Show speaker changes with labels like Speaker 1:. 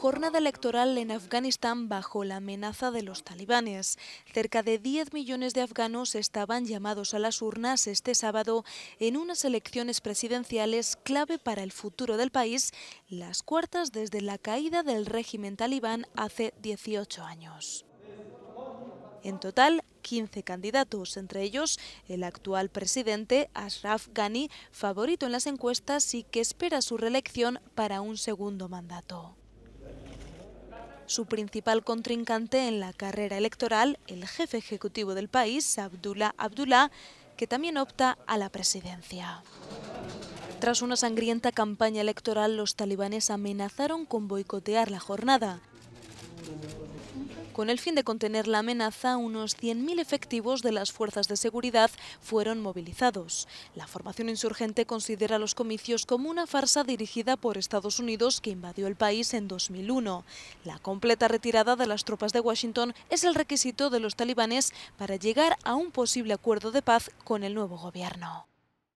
Speaker 1: Jornada electoral en Afganistán bajo la amenaza de los talibanes. Cerca de 10 millones de afganos estaban llamados a las urnas este sábado en unas elecciones presidenciales clave para el futuro del país, las cuartas desde la caída del régimen talibán hace 18 años. En total, 15 candidatos, entre ellos el actual presidente Ashraf Ghani, favorito en las encuestas y que espera su reelección para un segundo mandato. Su principal contrincante en la carrera electoral, el jefe ejecutivo del país, Abdullah Abdullah, que también opta a la presidencia. Tras una sangrienta campaña electoral, los talibanes amenazaron con boicotear la jornada. Con el fin de contener la amenaza, unos 100.000 efectivos de las fuerzas de seguridad fueron movilizados. La formación insurgente considera los comicios como una farsa dirigida por Estados Unidos que invadió el país en 2001. La completa retirada de las tropas de Washington es el requisito de los talibanes para llegar a un posible acuerdo de paz con el nuevo gobierno.